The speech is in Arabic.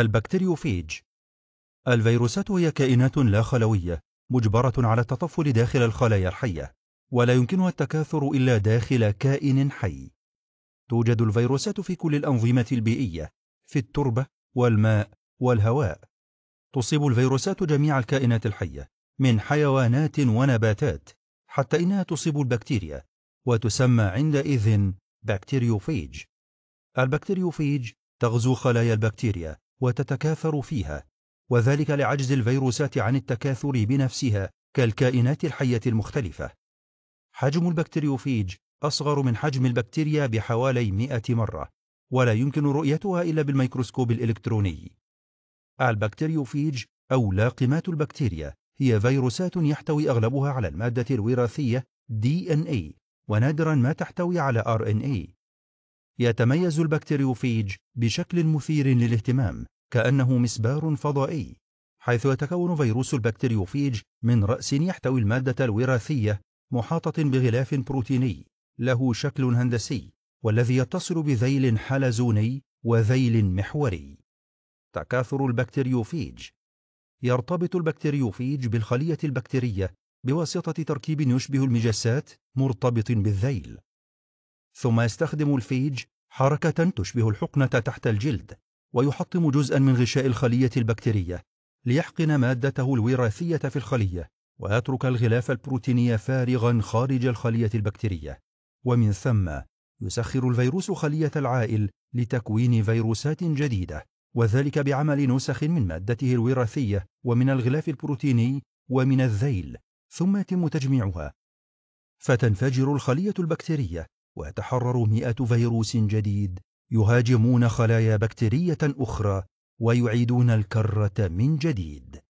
البكتيريوفيج الفيروسات هي كائنات لا خلوية مجبرة على التطفل داخل الخلايا الحية ولا يمكنها التكاثر إلا داخل كائن حي توجد الفيروسات في كل الأنظمة البيئية في التربة والماء والهواء تصيب الفيروسات جميع الكائنات الحية من حيوانات ونباتات حتى إنها تصيب البكتيريا وتسمى عندئذ بكتيريوفيج البكتيريوفيج تغزو خلايا البكتيريا وتتكاثر فيها وذلك لعجز الفيروسات عن التكاثر بنفسها كالكائنات الحية المختلفة حجم البكتيريوفيج أصغر من حجم البكتيريا بحوالي 100 مرة ولا يمكن رؤيتها إلا بالميكروسكوب الإلكتروني البكتيريوفيج أو لاقمات البكتيريا هي فيروسات يحتوي أغلبها على المادة الوراثية DNA إيه، ونادرا ما تحتوي على RNA إيه. يتميز البكتيريوفيج بشكل مثير للاهتمام كأنه مسبار فضائي حيث يتكون فيروس البكتيريوفيج من رأس يحتوي المادة الوراثية محاطة بغلاف بروتيني له شكل هندسي والذي يتصل بذيل حلزوني وذيل محوري تكاثر البكتيريوفيج يرتبط البكتيريوفيج بالخلية البكتيرية بواسطة تركيب يشبه المجسات مرتبط بالذيل ثم يستخدم الفيج حركة تشبه الحقنة تحت الجلد ويحطم جزءا من غشاء الخلية البكتيرية ليحقن مادته الوراثية في الخلية ويترك الغلاف البروتيني فارغا خارج الخلية البكتيرية ومن ثم يسخر الفيروس خلية العائل لتكوين فيروسات جديدة وذلك بعمل نسخ من مادته الوراثية ومن الغلاف البروتيني ومن الذيل ثم يتم تجميعها فتنفجر الخلية البكتيرية ويتحرر مئة فيروس جديد يهاجمون خلايا بكتيرية أخرى ويعيدون الكرة من جديد